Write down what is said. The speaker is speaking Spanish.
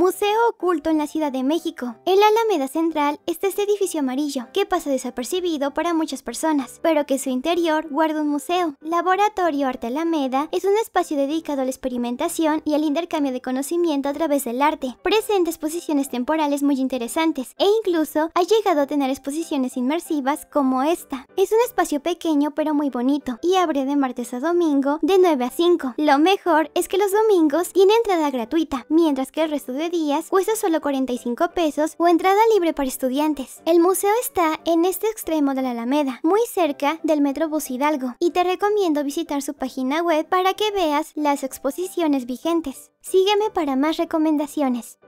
Museo oculto en la Ciudad de México. El Alameda Central está este edificio amarillo, que pasa desapercibido para muchas personas, pero que su interior guarda un museo. Laboratorio Arte Alameda es un espacio dedicado a la experimentación y al intercambio de conocimiento a través del arte. Presenta exposiciones temporales muy interesantes e incluso ha llegado a tener exposiciones inmersivas como esta. Es un espacio pequeño pero muy bonito y abre de martes a domingo de 9 a 5. Lo mejor es que los domingos tiene entrada gratuita, mientras que el resto de días, cuesta solo 45 pesos o entrada libre para estudiantes. El museo está en este extremo de la Alameda, muy cerca del Metrobús Hidalgo, y te recomiendo visitar su página web para que veas las exposiciones vigentes. Sígueme para más recomendaciones.